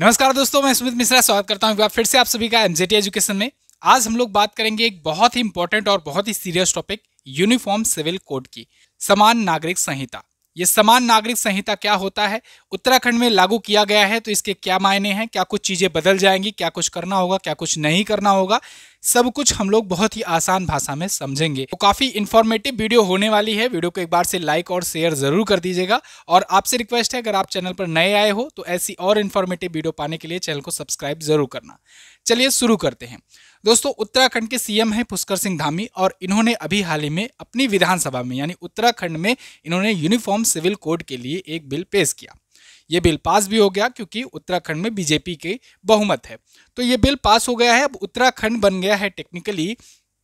नमस्कार दोस्तों मैं सुमित मिश्रा स्वागत करता हूँ फिर से आप सभी का एमजेटी एजुकेशन में आज हम लोग बात करेंगे एक बहुत ही इंपॉर्टेंट और बहुत ही serious topic uniform civil code की समान नागरिक संहिता ये समान नागरिक संहिता क्या होता है उत्तराखंड में लागू किया गया है तो इसके क्या मायने हैं क्या कुछ चीज़ें बदल जाएंगी क्या कुछ करना होगा क्या कुछ नहीं करना होगा सब कुछ हम लोग बहुत ही आसान भाषा में समझेंगे तो काफ़ी इन्फॉर्मेटिव वीडियो होने वाली है वीडियो को एक बार से लाइक और शेयर ज़रूर कर दीजिएगा और आपसे रिक्वेस्ट है अगर आप चैनल पर नए आए हो तो ऐसी और इन्फॉर्मेटिव वीडियो पाने के लिए चैनल को सब्सक्राइब ज़रूर करना चलिए शुरू करते हैं दोस्तों उत्तराखंड के सीएम हैं पुष्कर सिंह धामी और इन्होंने अभी हाल ही में अपनी विधानसभा में यानी उत्तराखंड में इन्होंने यूनिफॉर्म सिविल कोड के लिए एक बिल पेश किया ये बिल पास भी हो गया क्योंकि उत्तराखंड में बीजेपी के बहुमत है तो ये बिल पास हो गया है अब उत्तराखंड बन गया है टेक्निकली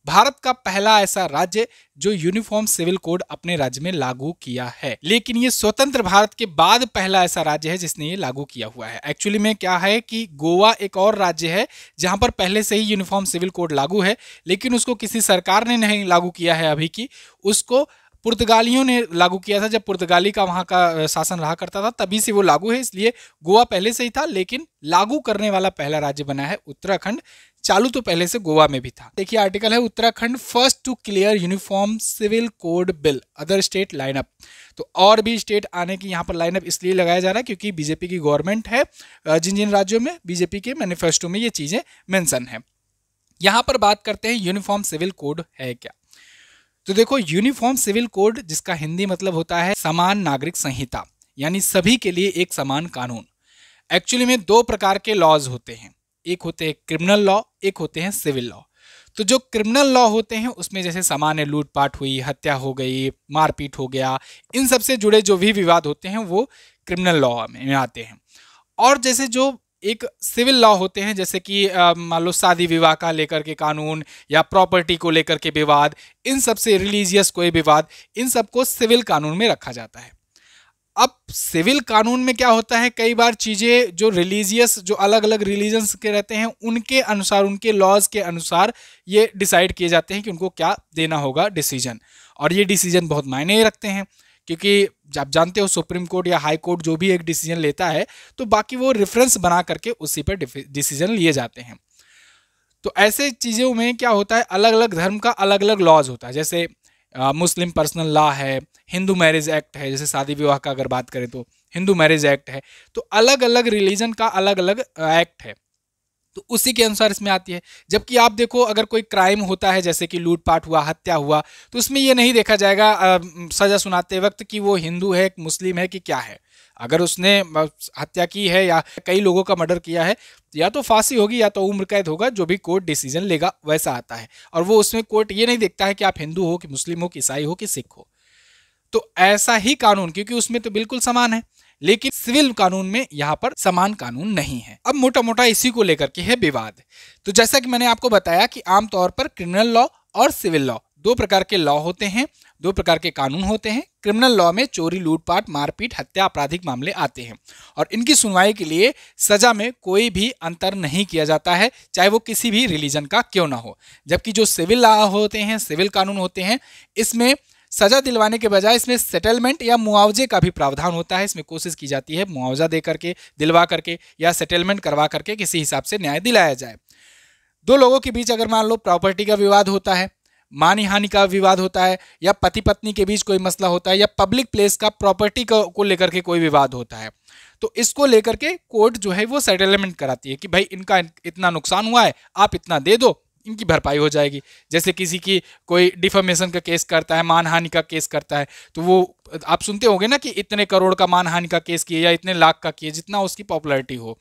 भारत का पहला ऐसा राज्य जो यूनिफॉर्म सिविल कोड अपने राज्य में लागू किया है लेकिन ये स्वतंत्र भारत के बाद पहला ऐसा राज्य है जिसने ये लागू किया हुआ है एक्चुअली में क्या है कि गोवा एक और राज्य है जहां पर पहले से ही यूनिफॉर्म सिविल कोड लागू है लेकिन उसको किसी सरकार ने नहीं लागू किया है अभी की उसको पुर्तगालियों ने लागू किया था जब पुर्तगाली का वहाँ का शासन रहा करता था तभी से वो लागू है इसलिए गोवा पहले से ही था लेकिन लागू करने वाला पहला राज्य बना है उत्तराखंड चालू तो पहले से गोवा में भी था देखिए आर्टिकल है Uttarakhand first to clear uniform civil code bill other state lineup तो और भी स्टेट आने की यहाँ पर लाइनअप इसलिए लगाया जा रहा है क्योंकि बीजेपी की गवर्नमेंट है जिन जिन राज्यों में बीजेपी के मैनिफेस्टो में ये चीज़ें मैंसन है यहाँ पर बात करते हैं यूनिफॉर्म सिविल कोड है क्या तो देखो यूनिफॉर्म सिविल कोड जिसका हिंदी मतलब होता है समान नागरिक संहिता यानी सभी के लिए एक समान कानून एक्चुअली में दो प्रकार के लॉज होते हैं एक होते हैं क्रिमिनल लॉ एक होते हैं सिविल लॉ तो जो क्रिमिनल लॉ होते हैं उसमें जैसे सामान्य लूटपाट हुई हत्या हो गई मारपीट हो गया इन सबसे जुड़े जो भी विवाद होते हैं वो क्रिमिनल लॉ में आते हैं और जैसे जो एक सिविल लॉ होते हैं जैसे कि मान लो शादी विवाह का लेकर के कानून या प्रॉपर्टी को लेकर के विवाद इन सब से रिलीजियस कोई विवाद इन सबको सिविल कानून में रखा जाता है अब सिविल कानून में क्या होता है कई बार चीज़ें जो रिलीजियस जो अलग अलग रिलीजन्स के रहते हैं उनके अनुसार उनके लॉज के अनुसार ये डिसाइड किए जाते हैं कि उनको क्या देना होगा डिसीजन और ये डिसीजन बहुत मायने रखते हैं क्योंकि आप जानते हो सुप्रीम कोर्ट या हाई कोर्ट जो भी एक डिसीजन लेता है तो बाकी वो रेफरेंस बना करके उसी पर डिसीजन लिए जाते हैं तो ऐसे चीज़ों में क्या होता है अलग अलग धर्म का अलग अलग लॉज होता है जैसे मुस्लिम पर्सनल लॉ है हिंदू मैरिज एक्ट है जैसे शादी विवाह का अगर बात करें तो हिंदू मैरिज एक्ट है तो अलग अलग रिलीजन का अलग अलग एक्ट है तो उसी के अनुसार इसमें आती है जबकि आप देखो अगर कोई क्राइम होता है जैसे कि लूटपाट हुआ हत्या हुआ तो उसमें यह नहीं देखा जाएगा सजा सुनाते वक्त कि वो हिंदू है मुस्लिम है कि क्या है अगर उसने हत्या की है या कई लोगों का मर्डर किया है या तो फांसी होगी या तो उम्र कैद होगा जो भी कोर्ट डिसीजन लेगा वैसा आता है और वो उसमें कोर्ट ये नहीं देखता है कि आप हिंदू हो कि मुस्लिम हो कि ईसाई हो कि सिख हो तो ऐसा ही कानून क्योंकि उसमें तो बिल्कुल समान है लेकिन सिविल कानून में यहाँ पर समान कानून नहीं है अब मोटा मोटा इसी को लेकर के है विवाद तो जैसा कि मैंने आपको बताया कि आमतौर पर क्रिमिनल लॉ और सिविल लॉ दो प्रकार के लॉ होते हैं दो प्रकार के कानून होते हैं क्रिमिनल लॉ में चोरी लूटपाट मारपीट हत्या आपराधिक मामले आते हैं और इनकी सुनवाई के लिए सजा में कोई भी अंतर नहीं किया जाता है चाहे वो किसी भी रिलीजन का क्यों ना हो जबकि जो सिविल लॉ होते हैं सिविल कानून होते हैं इसमें सजा दिलवाने के बजाय इसमें सेटलमेंट या मुआवजे का भी प्रावधान होता है इसमें कोशिश की जाती है मुआवजा दे करके दिलवा करके या सेटलमेंट करवा करके किसी हिसाब से न्याय दिलाया जाए दो लोगों के बीच अगर मान लो प्रॉपर्टी का विवाद होता है मानी हानि का विवाद होता है या पति पत्नी के बीच कोई मसला होता है या पब्लिक प्लेस का प्रॉपर्टी को लेकर के कोई विवाद होता है तो इसको लेकर के कोर्ट जो है वो सेटलमेंट कराती है कि भाई इनका इतना नुकसान हुआ है आप इतना दे दो इनकी भरपाई हो जाएगी जैसे किसी की कोई डिफॉर्मेशन का केस करता है मानहानि का केस करता है तो वो आप सुनते होंगे ना कि इतने करोड़ का मानहानि का केस किए या इतने लाख का किए जितना उसकी पॉपुलैरिटी हो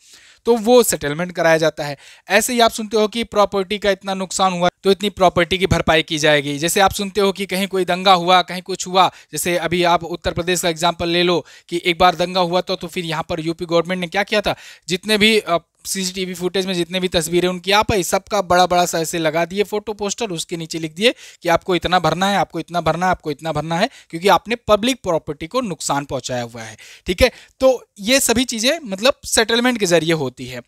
तो वो सेटलमेंट कराया जाता है ऐसे ही आप सुनते हो कि प्रॉपर्टी का इतना नुकसान हुआ तो इतनी प्रॉपर्टी की भरपाई की जाएगी जैसे आप सुनते हो कि कहीं कोई दंगा हुआ कहीं कुछ हुआ जैसे अभी आप उत्तर प्रदेश का एग्जाम्पल ले लो कि एक बार दंगा हुआ तो, तो फिर यहाँ पर यूपी गवर्नमेंट ने क्या किया था जितने भी सीसीटीवी फुटेज में जितने भी तस्वीरें उनकी आप आई सबका बड़ा बड़ा सा ऐसे लगा दिए फोटो पोस्टर उसके नीचे लिख दिए कि आपको इतना भरना है आपको इतना भरना है आपको इतना भरना है क्योंकि आपने पब्लिक प्रॉपर्टी को नुकसान पहुंचाया हुआ है ठीक है तो ये सभी चीज़ें मतलब सेटलमेंट के जरिए होती है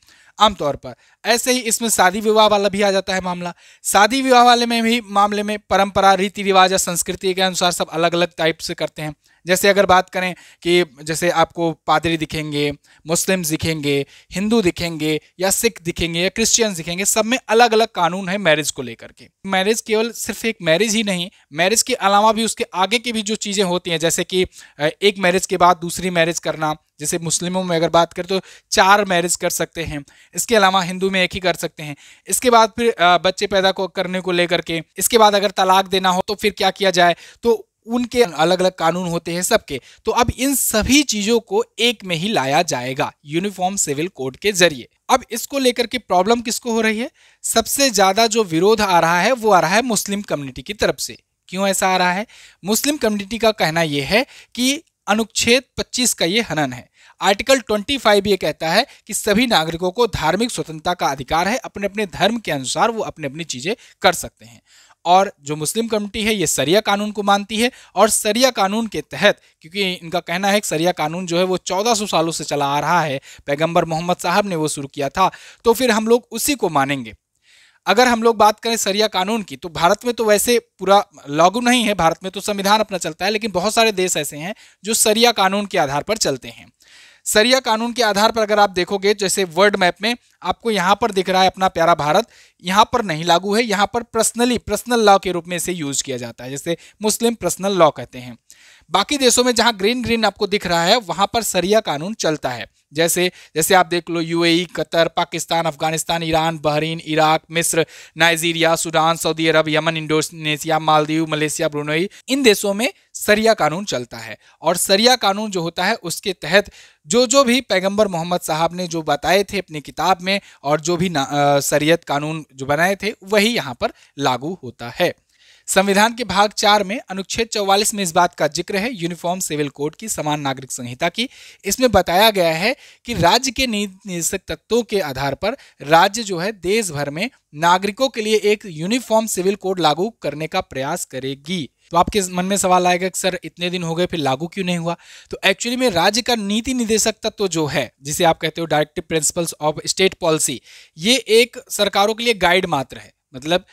आमतौर पर ऐसे ही इसमें शादी विवाह वाला भी आ जाता है मामला शादी विवाह वाले में भी मामले में परंपरा रीति रिवाज या संस्कृति के अनुसार सब अलग अलग टाइप से करते हैं जैसे अगर बात करें कि जैसे आपको पादरी दिखेंगे मुस्लिम दिखेंगे हिंदू दिखेंगे या सिख दिखेंगे या क्रिश्चियन दिखेंगे सब में अलग अलग कानून है मैरिज को लेकर के मैरिज केवल सिर्फ एक मैरिज ही नहीं मैरिज के अलावा भी उसके आगे की भी जो चीज़ें होती हैं जैसे कि एक मैरिज के बाद दूसरी मैरिज करना जैसे मुस्लिमों में अगर बात करें तो चार मैरिज कर सकते हैं इसके अलावा हिंदू में एक ही कर सकते हैं इसके बाद फिर बच्चे पैदा को करने को लेकर के इसके बाद अगर तलाक देना हो तो फिर क्या किया जाए तो उनके अलग अलग कानून होते हैं सबके तो अब इन सभी चीजों को एक में ही लाया जाएगा यूनिफॉर्म सिविल कोड के जरिए अब इसको लेकर के प्रॉब्लम किसको हो रही है सबसे ज्यादा जो विरोध आ रहा है वो आ रहा है मुस्लिम कम्युनिटी की तरफ से क्यों ऐसा आ रहा है मुस्लिम कम्युनिटी का कहना यह है कि अनुच्छेद 25 का ये हनन है आर्टिकल 25 ये कहता है कि सभी नागरिकों को धार्मिक स्वतंत्रता का अधिकार है अपने अपने धर्म के अनुसार वो अपने अपनी चीजें कर सकते हैं और जो मुस्लिम कमेटी है ये सरिया कानून को मानती है और सरिया कानून के तहत क्योंकि इनका कहना है कि सरिया कानून जो है वो 1400 सालों से चला आ रहा है पैगंबर मोहम्मद साहब ने वो शुरू किया था तो फिर हम लोग उसी को मानेंगे अगर हम लोग बात करें सरिया कानून की तो भारत में तो वैसे पूरा लागू नहीं है भारत में तो संविधान अपना चलता है लेकिन बहुत सारे देश ऐसे हैं जो सरिया कानून के आधार पर चलते हैं सरिया कानून के आधार पर अगर आप देखोगे जैसे वर्ल्ड मैप में आपको यहाँ पर दिख रहा है अपना प्यारा भारत यहाँ पर नहीं लागू है यहाँ पर पर्सनली पर्सनल लॉ के रूप में इसे यूज किया जाता है जैसे मुस्लिम पर्सनल लॉ कहते हैं बाकी देशों में जहाँ ग्रीन ग्रीन आपको दिख रहा है वहाँ पर सरिया कानून चलता है जैसे जैसे आप देख लो UAE e, Qatar Pakistan Afghanistan Iran Bahrain Iraq मिस्र Nigeria Sudan Saudi Arab Yemen Indonesia Maldives Malaysia Brunei इन देशों में सरिया कानून चलता है और सरिया कानून जो होता है उसके तहत जो जो भी पैगंबर मोहम्मद साहब ने जो बताए थे अपनी किताब में और जो भी सरियत कानून जो बनाए थे वही यहाँ पर लागू होता है संविधान के भाग चार में अनुच्छेद चौवालीस में इस बात का जिक्र है यूनिफॉर्म सिविल कोड की समान नागरिक संहिता की इसमें बताया गया है कि राज्य के निदेशक तत्वों के आधार पर राज्य जो है देश भर में नागरिकों के लिए एक यूनिफॉर्म सिविल कोड लागू करने का प्रयास करेगी तो आपके मन में सवाल आएगा कि सर इतने दिन हो गए फिर लागू क्यों नहीं हुआ तो एक्चुअली में राज्य का नीति निदेशक तत्व तो जो है जिसे आप कहते हो directive principles of state policy ये एक सरकारों के लिए गाइड मात्र है मतलब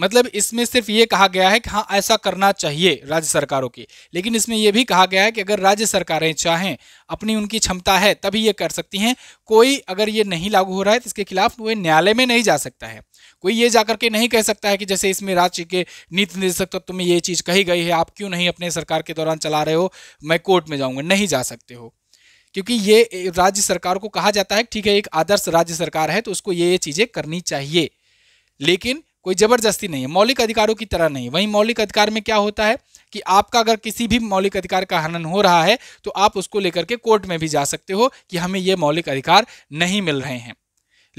मतलब इसमें सिर्फ ये कहा गया है कि हाँ ऐसा करना चाहिए राज्य सरकारों की लेकिन इसमें यह भी कहा गया है कि अगर राज्य सरकारें चाहें अपनी उनकी क्षमता है तभी ये कर सकती हैं कोई अगर ये नहीं लागू हो रहा है तो इसके खिलाफ वो न्यायालय में नहीं जा सकता है कोई ये जाकर के नहीं कह सकता है कि जैसे इसमें राज्य के नीति निदेशक तत्व में ये चीज़ कही गई है आप क्यों नहीं अपने सरकार के दौरान चला रहे हो मैं कोर्ट में जाऊँगा नहीं जा सकते हो क्योंकि ये राज्य सरकार को कहा जाता है ठीक है एक आदर्श राज्य सरकार है तो उसको ये ये चीज़ें करनी चाहिए लेकिन कोई जबरदस्ती नहीं है मौलिक अधिकारों की तरह नहीं वहीं मौलिक अधिकार में क्या होता है कि आपका अगर किसी भी मौलिक अधिकार का हनन हो रहा है तो आप उसको लेकर के कोर्ट में भी जा सकते हो कि हमें ये मौलिक अधिकार नहीं मिल रहे हैं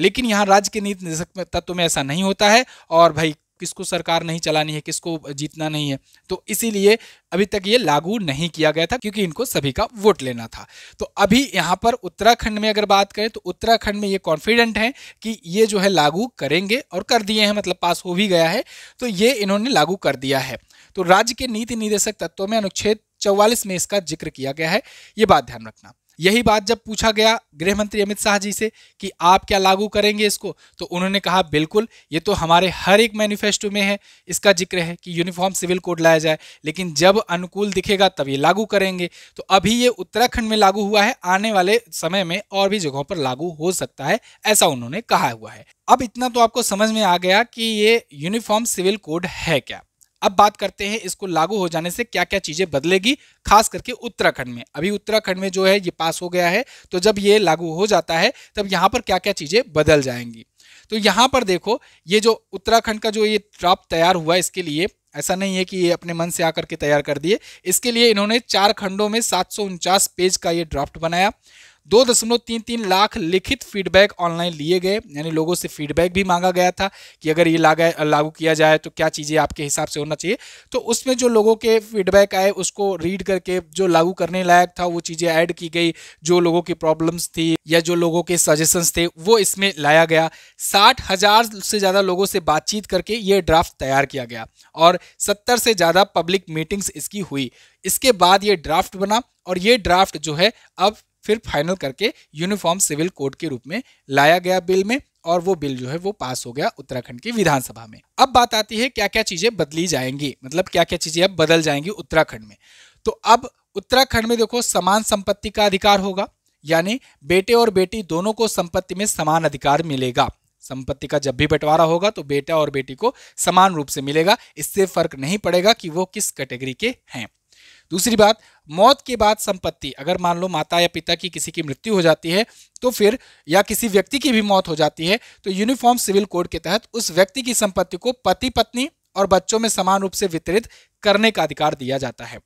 लेकिन यहाँ राज्य के नीति निर्देशक तत्व में ऐसा नहीं होता है और भाई किसको सरकार नहीं चलानी है किसको जीतना नहीं है तो इसीलिए अभी तक ये लागू नहीं किया गया था क्योंकि इनको सभी का वोट लेना था तो अभी यहाँ पर उत्तराखंड में अगर बात करें तो उत्तराखंड में ये कॉन्फिडेंट हैं कि ये जो है लागू करेंगे और कर दिए हैं मतलब पास हो भी गया है तो ये इन्होंने लागू कर दिया है तो राज्य के नीति निदेशक तत्वों में अनुच्छेद चौवालीस में इसका जिक्र किया गया है ये बात ध्यान रखना यही बात जब पूछा गया गृह मंत्री अमित शाह जी से कि आप क्या लागू करेंगे इसको तो उन्होंने कहा बिल्कुल ये तो हमारे हर एक मैनिफेस्टो में है इसका जिक्र है कि यूनिफॉर्म सिविल कोड लाया जाए लेकिन जब अनुकूल दिखेगा तब ये लागू करेंगे तो अभी ये उत्तराखंड में लागू हुआ है आने वाले समय में और भी जगहों पर लागू हो सकता है ऐसा उन्होंने कहा हुआ है अब इतना तो आपको समझ में आ गया कि ये यूनिफॉर्म सिविल कोड है क्या अब बात करते हैं इसको लागू हो जाने से क्या क्या चीजें बदलेगी खास करके उत्तराखंड में अभी उत्तराखंड में जो है ये पास हो गया है तो जब ये लागू हो जाता है तब यहाँ पर क्या क्या चीजें बदल जाएंगी तो यहाँ पर देखो ये जो उत्तराखंड का जो ये ड्राफ्ट तैयार हुआ इसके लिए ऐसा नहीं है कि ये अपने मन से आकर के तैयार कर दिए इसके लिए इन्होंने चार खंडों में सात पेज का ये ड्राफ्ट बनाया दो दशमलव तीन तीन लाख लिखित फीडबैक ऑनलाइन लिए गए यानी लोगों से फीडबैक भी मांगा गया था कि अगर ये लागू किया जाए तो क्या चीज़ें आपके हिसाब से होना चाहिए तो उसमें जो लोगों के फीडबैक आए उसको रीड करके जो लागू करने लायक था वो चीज़ें ऐड की गई जो लोगों की प्रॉब्लम्स थी या जो लोगों के सजेशंस थे वो इसमें लाया गया साठ हज़ार से ज़्यादा लोगों से बातचीत करके ये ड्राफ्ट तैयार किया गया और सत्तर से ज़्यादा पब्लिक मीटिंग्स इसकी हुई इसके बाद ये ड्राफ्ट बना और ये ड्राफ्ट जो है अब फिर फाइनल करके यूनिफॉर्म सिविल कोड के रूप में लाया गया बिल में और वो बिल जो है वो पास हो गया उत्तराखंड की विधानसभा में अब बात आती है क्या क्या चीजें बदली जाएंगी मतलब क्या क्या चीजें अब बदल जाएंगी उत्तराखंड में तो अब उत्तराखंड में देखो समान संपत्ति का अधिकार होगा यानी बेटे और बेटी दोनों को संपत्ति में समान अधिकार मिलेगा संपत्ति का जब भी बंटवारा होगा तो बेटा और बेटी को समान रूप से मिलेगा इससे फर्क नहीं पड़ेगा कि वो किस कैटेगरी के हैं दूसरी बात मौत के बाद संपत्ति अगर मान लो माता या पिता की किसी की मृत्यु हो जाती है तो फिर या किसी व्यक्ति की भी मौत हो जाती है तो यूनिफॉर्म सिविल कोड के तहत उस व्यक्ति की संपत्ति को पति पत्नी और बच्चों में समान रूप से वितरित करने का अधिकार दिया जाता है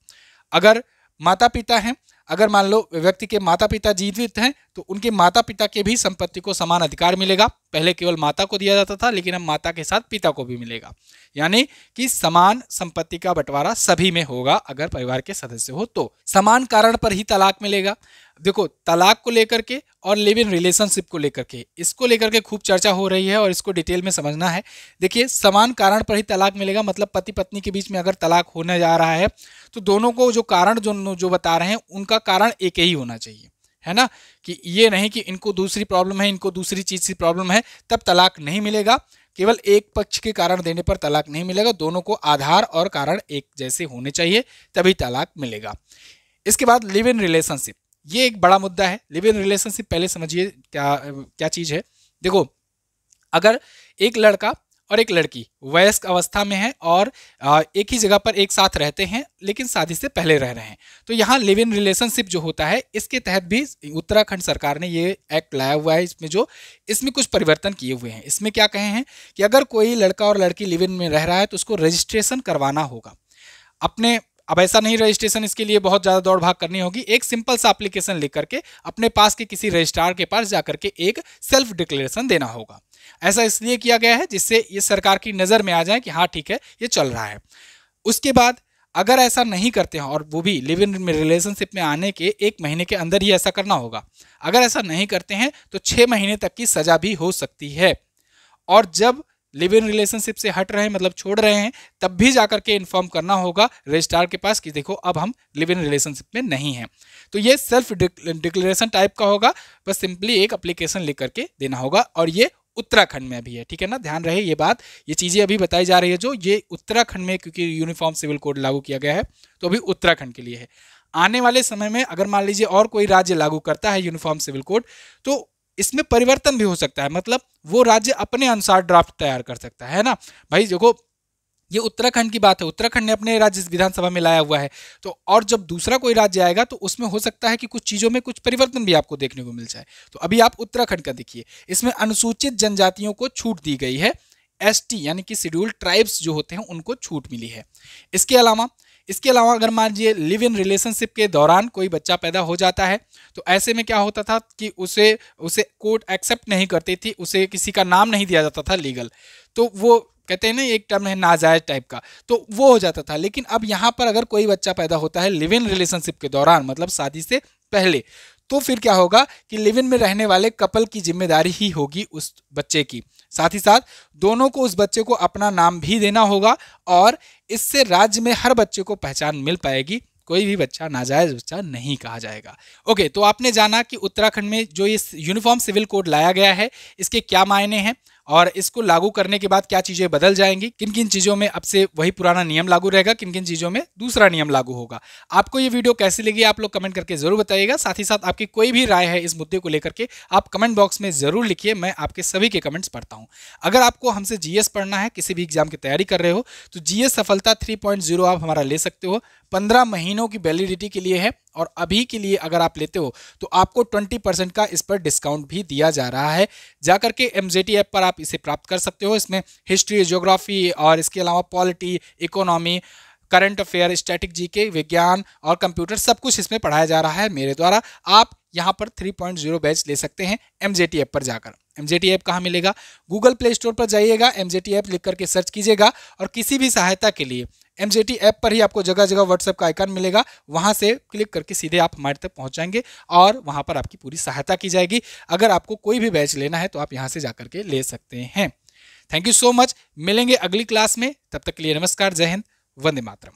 अगर माता पिता हैं अगर मान लो व्यक्ति के माता पिता जीवित हैं तो उनके माता पिता के भी संपत्ति को समान अधिकार मिलेगा पहले केवल माता को दिया जाता था लेकिन अब माता के साथ पिता को भी मिलेगा यानी कि समान संपत्ति का बंटवारा सभी में होगा अगर परिवार के सदस्य हो तो समान कारण पर ही तलाक मिलेगा देखो तलाक को लेकर के और लिव इन रिलेशनशिप को लेकर के इसको लेकर के खूब चर्चा हो रही है और इसको डिटेल में समझना है देखिए समान कारण पर ही तलाक मिलेगा मतलब पति पत्नी के बीच में अगर तलाक होने जा रहा है तो दोनों को जो कारण जो जो बता रहे हैं उनका कारण एक ही होना चाहिए है ना कि ये नहीं कि इनको दूसरी प्रॉब्लम है इनको दूसरी चीज़ की प्रॉब्लम है तब तलाक नहीं मिलेगा केवल एक पक्ष के कारण देने पर तलाक नहीं मिलेगा दोनों को आधार और कारण एक जैसे होने चाहिए तभी तलाक मिलेगा इसके बाद लिव इन रिलेशनशिप ये एक बड़ा मुद्दा है लिव इन रिलेशनशिप पहले समझिए क्या क्या चीज़ है देखो अगर एक लड़का और एक लड़की वयस्क अवस्था में है और एक ही जगह पर एक साथ रहते हैं लेकिन शादी से पहले रह रहे हैं तो यहाँ लिव इन रिलेशनशिप जो होता है इसके तहत भी उत्तराखंड सरकार ने ये एक्ट लाया हुआ है इसमें जो इसमें कुछ परिवर्तन किए हुए हैं इसमें क्या कहे हैं कि अगर कोई लड़का और लड़की लिव इन में रह रहा है तो उसको रजिस्ट्रेशन करवाना होगा अपने अब ऐसा नहीं रजिस्ट्रेशन इसके लिए बहुत ज़्यादा दौड़ भाग करनी होगी एक सिंपल सा एप्लीकेशन लिख करके अपने पास के किसी रजिस्ट्रार के पास जाकर के एक सेल्फ डिक्लेरेशन देना होगा ऐसा इसलिए किया गया है जिससे ये सरकार की नज़र में आ जाए कि हाँ ठीक है ये चल रहा है उसके बाद अगर ऐसा नहीं करते हैं और वो भी लिव इन रिलेशनशिप में आने के एक महीने के अंदर ही ऐसा करना होगा अगर ऐसा नहीं करते हैं तो छः महीने तक की सज़ा भी हो सकती है और जब लिव इन रिलेशनशिप से हट रहे हैं मतलब छोड़ रहे हैं तब भी जाकर के इन्फॉर्म करना होगा रजिस्ट्रार के पास कि देखो अब हम लिव इन रिलेशनशिप में नहीं हैं तो ये सेल्फ डिक्लेरेशन टाइप का होगा बस सिंपली एक अप्लीकेशन लिख करके देना होगा और ये उत्तराखंड में भी है ठीक है ना ध्यान रहे ये बात ये चीज़ें अभी बताई जा रही है जो ये उत्तराखंड में क्योंकि यूनिफॉर्म सिविल कोड लागू किया गया है तो अभी उत्तराखंड के लिए है आने वाले समय में अगर मान लीजिए और कोई राज्य लागू करता है यूनिफॉर्म सिविल कोड तो इसमें परिवर्तन भी हो सकता है मतलब वो राज्य अपने अनुसार ड्राफ्ट तैयार कर सकता है ना भाई देखो ये उत्तराखंड की बात है उत्तराखंड ने अपने राज्य विधानसभा में लाया हुआ है तो और जब दूसरा कोई राज्य आएगा तो उसमें हो सकता है कि कुछ चीज़ों में कुछ परिवर्तन भी आपको देखने को मिल जाए तो अभी आप उत्तराखंड का देखिए इसमें अनुसूचित जनजातियों को छूट दी गई है एस यानी कि शेड्यूल्ड ट्राइब्स जो होते हैं उनको छूट मिली है इसके अलावा इसके अलावा अगर मान लीजिए लिव इन रिलेशनशिप के दौरान कोई बच्चा पैदा हो जाता है तो ऐसे में क्या होता था कि उसे उसे कोर्ट एक्सेप्ट नहीं करती थी उसे किसी का नाम नहीं दिया जाता था लीगल तो वो कहते हैं ना एक टर्म है नाजायज टाइप का तो वो हो जाता था लेकिन अब यहाँ पर अगर कोई बच्चा पैदा होता है लिव इन रिलेशनशिप के दौरान मतलब शादी से पहले तो फिर क्या होगा कि लिव इन में रहने वाले कपल की जिम्मेदारी ही होगी उस बच्चे की साथ ही साथ दोनों को उस बच्चे को अपना नाम भी देना होगा और इससे राज्य में हर बच्चे को पहचान मिल पाएगी कोई भी बच्चा नाजायज बच्चा नहीं कहा जाएगा ओके तो आपने जाना कि उत्तराखंड में जो ये यूनिफॉर्म सिविल कोड लाया गया है इसके क्या मायने हैं और इसको लागू करने के बाद क्या चीजें बदल जाएंगी किन किन चीजों में अब से वही पुराना नियम लागू रहेगा किन किन चीजों में दूसरा नियम लागू होगा आपको ये वीडियो कैसी लगी आप लोग कमेंट करके जरूर बताइएगा साथ ही साथ आपकी कोई भी राय है इस मुद्दे को लेकर के आप कमेंट बॉक्स में जरूर लिखिए मैं आपके सभी के कमेंट्स पढ़ता हूँ अगर आपको हमसे जीएस पढ़ना है किसी भी एग्जाम की तैयारी कर रहे हो तो जीएस सफलता थ्री आप हमारा ले सकते हो पंद्रह महीनों की वैलिडिटी के लिए है और अभी के लिए अगर आप लेते हो तो आपको ट्वेंटी परसेंट का इस पर डिस्काउंट भी दिया जा रहा है जाकर के एम ऐप पर आप इसे प्राप्त कर सकते हो इसमें हिस्ट्री जोग्राफी और इसके अलावा polity economy current affair static G K विज्ञान और कंप्यूटर सब कुछ इसमें पढ़ाया जा रहा है मेरे द्वारा आप यहाँ पर थ्री बैच ले सकते हैं एम ऐप पर जाकर एम जे ऐप कहाँ मिलेगा गूगल प्ले स्टोर पर जाइएगा एम ऐप लिख करके सर्च कीजिएगा और किसी भी सहायता के लिए एम ऐप पर ही आपको जगह जगह व्हाट्सएप का आइकन मिलेगा वहाँ से क्लिक करके सीधे आप हमारे तक पहुँच जाएंगे और वहाँ पर आपकी पूरी सहायता की जाएगी अगर आपको कोई भी बैच लेना है तो आप यहाँ से जा करके ले सकते हैं थैंक यू सो मच मिलेंगे अगली क्लास में तब तक के लिए नमस्कार जय हिंद वंदे मातरम